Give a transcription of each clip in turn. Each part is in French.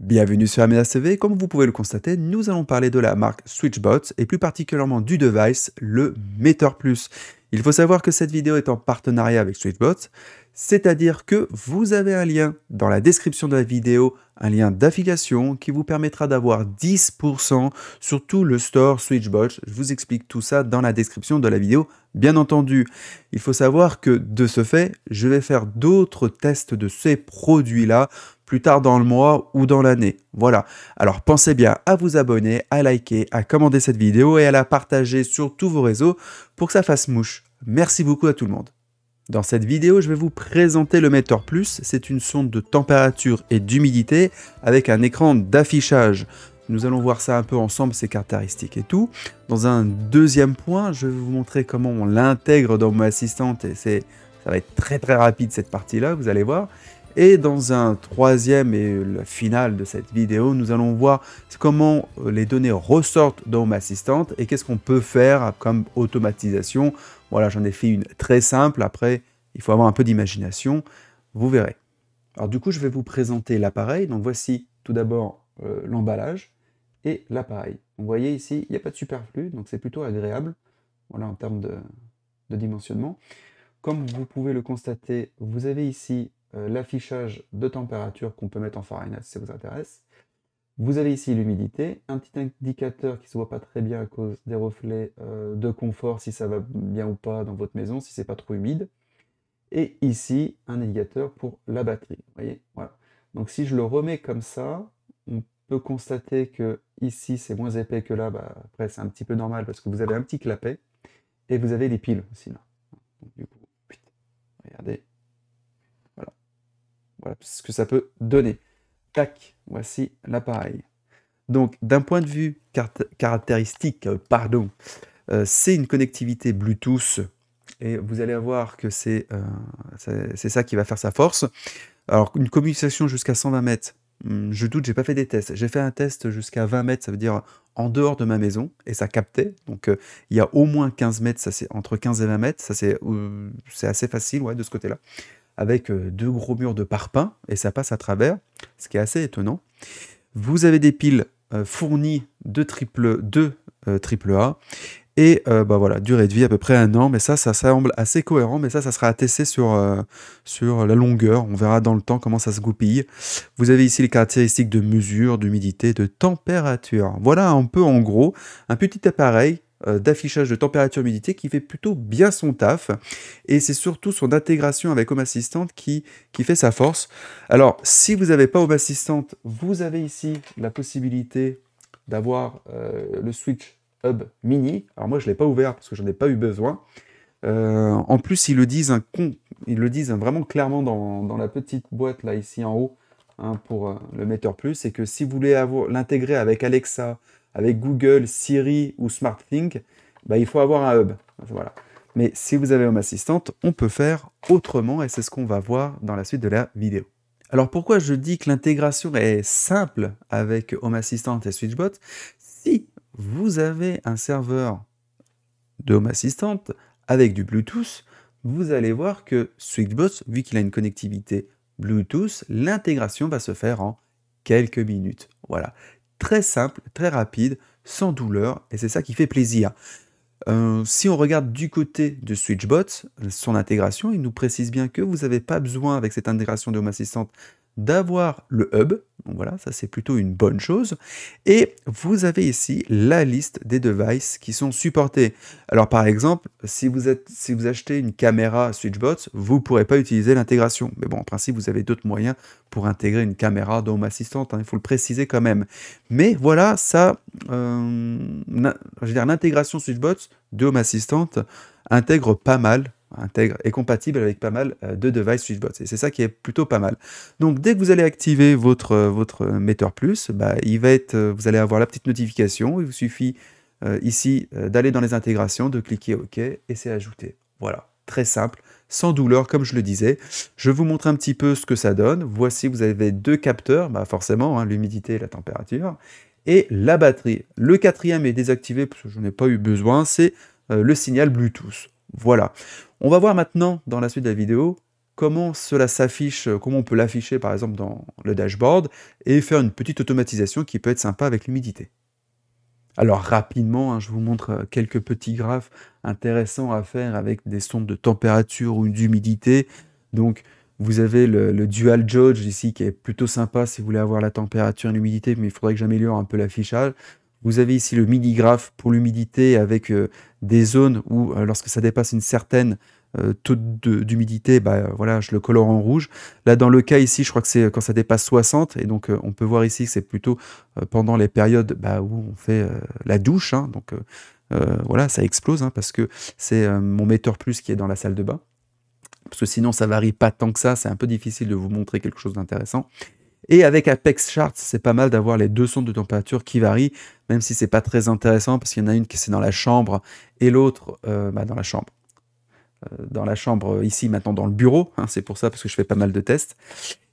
Bienvenue sur Amena CV. comme vous pouvez le constater, nous allons parler de la marque SwitchBots et plus particulièrement du device, le Meter Plus. Il faut savoir que cette vidéo est en partenariat avec SwitchBots, c'est-à-dire que vous avez un lien dans la description de la vidéo, un lien d'affiliation qui vous permettra d'avoir 10% sur tout le store SwitchBots. Je vous explique tout ça dans la description de la vidéo, bien entendu. Il faut savoir que de ce fait, je vais faire d'autres tests de ces produits-là plus tard dans le mois ou dans l'année. Voilà. Alors pensez bien à vous abonner, à liker, à commander cette vidéo et à la partager sur tous vos réseaux pour que ça fasse mouche. Merci beaucoup à tout le monde. Dans cette vidéo, je vais vous présenter le Meter Plus. C'est une sonde de température et d'humidité avec un écran d'affichage. Nous allons voir ça un peu ensemble, ses caractéristiques et tout. Dans un deuxième point, je vais vous montrer comment on l'intègre dans mon assistante et c'est ça va être très très rapide cette partie-là, vous allez voir. Et dans un troisième et le final de cette vidéo, nous allons voir comment euh, les données ressortent dans Home Assistant et qu'est-ce qu'on peut faire euh, comme automatisation. Voilà, j'en ai fait une très simple. Après, il faut avoir un peu d'imagination. Vous verrez. Alors du coup, je vais vous présenter l'appareil. Donc voici tout d'abord euh, l'emballage et l'appareil. Vous voyez ici, il n'y a pas de superflu, donc c'est plutôt agréable. Voilà, en termes de dimensionnement. Comme vous pouvez le constater, vous avez ici euh, l'affichage de température qu'on peut mettre en Fahrenheit si ça vous intéresse. Vous avez ici l'humidité, un petit indicateur qui ne se voit pas très bien à cause des reflets euh, de confort, si ça va bien ou pas dans votre maison, si c'est pas trop humide. Et ici, un indicateur pour la batterie. Vous voyez, voilà. Donc si je le remets comme ça, on peut constater que ici c'est moins épais que là. Bah, après, c'est un petit peu normal parce que vous avez un petit clapet et vous avez des piles aussi là. ce que ça peut donner. Tac, voici l'appareil. Donc d'un point de vue caractéristique, euh, pardon, euh, c'est une connectivité Bluetooth et vous allez voir que euh, c'est c'est ça qui va faire sa force. Alors une communication jusqu'à 120 mètres, hmm, je doute, j'ai pas fait des tests. J'ai fait un test jusqu'à 20 mètres, ça veut dire en dehors de ma maison, et ça captait. Donc il y a au moins 15 mètres, ça c'est entre 15 et 20 mètres, ça c'est c'est assez facile ouais, de ce côté-là avec euh, deux gros murs de parpaing et ça passe à travers, ce qui est assez étonnant. Vous avez des piles euh, fournies de triple, euh, triple A et bah voilà, durée de vie à peu près un an, mais ça, ça semble assez cohérent, mais ça, ça sera attesté sur, sur la longueur. On verra dans le temps comment ça se goupille. Vous avez ici les caractéristiques de mesure, d'humidité, de température. Voilà un peu en gros un petit appareil euh, d'affichage de température humidité qui fait plutôt bien son taf et c'est surtout son intégration avec Home Assistant qui, qui fait sa force. Alors si vous n'avez pas Home Assistant, vous avez ici la possibilité d'avoir euh, le switch Hub Mini. Alors moi je ne l'ai pas ouvert parce que je n'en ai pas eu besoin. Euh, en plus ils le disent, un con, ils le disent vraiment clairement dans, la petite boîte là ici en haut hein, pour le metteur plus, c'est que si vous voulez l'intégrer avec Alexa, avec Google, Siri ou SmartThink, bah, il faut avoir un hub. Voilà. Mais si vous avez Home Assistant, on peut faire autrement et c'est ce qu'on va voir dans la suite de la vidéo. Alors pourquoi je dis que l'intégration est simple avec Home Assistant et SwitchBot Si vous avez un serveur de Home Assistant avec du Bluetooth, vous allez voir que SwitchBot, vu qu'il a une connectivité Bluetooth, l'intégration va se faire en quelques minutes. Voilà, très simple, très rapide, sans douleur, et c'est ça qui fait plaisir. Euh, si on regarde du côté de SwitchBot, son intégration, il nous précise bien que vous n'avez pas besoin avec cette intégration de Home Assistant d'avoir le hub, voilà, ça c'est plutôt une bonne chose. Et vous avez ici la liste des devices qui sont supportés. Alors par exemple, si vous, êtes, si vous achetez une caméra SwitchBots, vous ne pourrez pas utiliser l'intégration. Mais bon, en principe, vous avez d'autres moyens pour intégrer une caméra d'home Assistant, hein, il faut le préciser quand même. Mais voilà, ça, euh, je dire l'intégration SwitchBots d'home Assistant intègre pas mal intègre et compatible avec pas mal euh, de devices SwitchBot. Et c'est ça qui est plutôt pas mal. Donc dès que vous allez activer votre, euh, votre euh, Meter Plus, bah, il va être, vous allez avoir la petite notification. Il vous suffit ici d'aller dans les intégrations, de cliquer OK et c'est ajouté. Voilà, très simple, sans douleur comme je le disais. Je vous montre un petit peu ce que ça donne. Voici, vous avez deux capteurs, bah forcément, hein, l'humidité et la température. Et la batterie. Le quatrième est désactivé parce que je n'ai pas eu besoin, c'est le signal Bluetooth. Voilà. On va voir maintenant dans la suite de la vidéo comment cela s'affiche, euh, comment on peut l'afficher par exemple dans le dashboard et faire une petite automatisation qui peut être sympa avec l'humidité. Alors rapidement, hein, je vous montre euh, quelques petits graphes intéressants à faire avec des sondes de température ou d'humidité. Donc vous avez le, le, dual judge ici qui est plutôt sympa si vous voulez avoir la température et l'humidité, mais il faudrait que j'améliore un peu l'affichage. Vous avez ici le mini graphe pour l'humidité avec euh, des zones où, euh, lorsque ça dépasse une certaine euh, taux d'humidité, bah, voilà, je le colore en rouge. Là, dans le cas ici, je crois que c'est quand ça dépasse 60. Et donc, on peut voir ici que c'est plutôt pendant les périodes bah, où on fait la douche. Hein. donc, voilà, ça explose hein, parce que c'est mon metteur plus qui est dans la salle de bain. Parce que sinon, ça varie pas tant que ça. C'est un peu difficile de vous montrer quelque chose d'intéressant. Et avec Apex Charts, c'est pas mal d'avoir les deux sondes de température qui varient, même si c'est pas très intéressant parce qu'il y en a une qui c'est dans la chambre et l'autre euh, bah, dans la chambre. Euh, dans la chambre euh, ici maintenant dans le bureau, hein, c'est pour ça parce que je fais pas mal de tests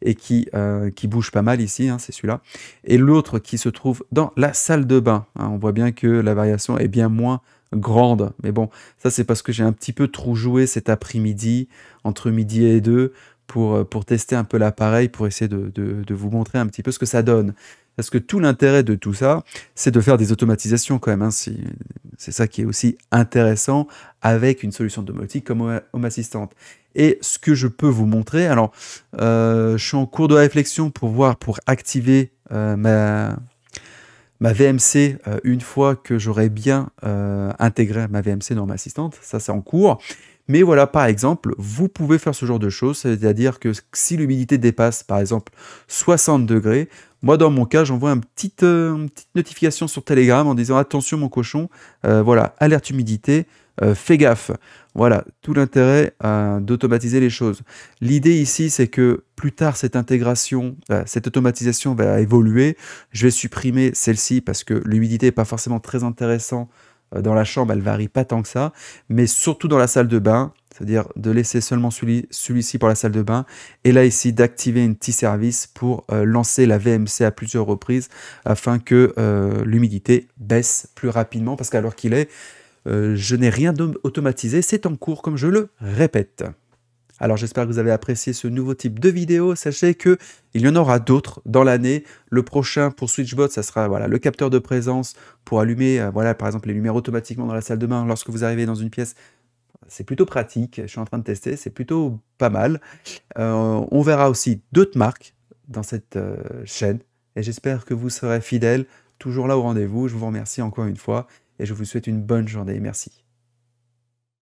et qui, qui bouge pas mal ici, hein, c'est celui-là, et l'autre qui se trouve dans la salle de bain. Hein. on voit bien que la variation est bien moins grande. Mais bon, ça c'est parce que j'ai un petit peu trop joué cet après-midi, entre midi et deux, pour, euh, pour tester un peu l'appareil, pour essayer de, de, vous montrer un petit peu ce que ça donne. Parce que tout l'intérêt de tout ça, c'est de faire des automatisations quand même. Hein. C'est ça qui est aussi intéressant avec une solution domotique comme Home Assistant. Et ce que je peux vous montrer, alors euh, je suis en cours de réflexion pour voir, pour activer euh, ma, ma VMC une fois que j'aurai bien intégré ma VMC dans Home Assistant. Ça, c'est en cours. Mais voilà, par exemple, vous pouvez faire ce genre de choses, c'est-à-dire que si l'humidité dépasse, par exemple, 60 degrés, moi, dans mon cas, j'envoie euh, une petite notification sur Telegram en disant attention mon cochon, euh, voilà, alerte humidité, euh, fais gaffe. Voilà, tout l'intérêt d'automatiser les choses. L'idée ici, c'est que plus tard, cette intégration, cette automatisation va évoluer. Je vais supprimer celle-ci parce que l'humidité n'est pas forcément très intéressant euh, dans la chambre, elle varie pas tant que ça, mais surtout dans la salle de bain, c'est-à-dire de laisser seulement celui-ci pour la salle de bain, et là ici d'activer une petit service pour euh, lancer la VMC à plusieurs reprises afin que euh, l'humidité baisse plus rapidement, parce qu'alors qu'il est, je n'ai rien d'automatisé, c'est en cours comme je le répète. Alors j'espère que vous avez apprécié ce nouveau type de vidéo. Sachez que il y en aura d'autres dans l'année. Le prochain pour SwitchBot, ça sera voilà, le capteur de présence pour allumer euh, voilà, par exemple les lumières automatiquement dans la salle de bain lorsque vous arrivez dans une pièce. C'est plutôt pratique, je suis en train de tester, c'est plutôt pas mal. Euh, on verra aussi d'autres marques dans cette euh, chaîne et j'espère que vous serez fidèles, toujours là au rendez-vous. Je vous remercie encore une fois et je vous souhaite une bonne journée. Merci.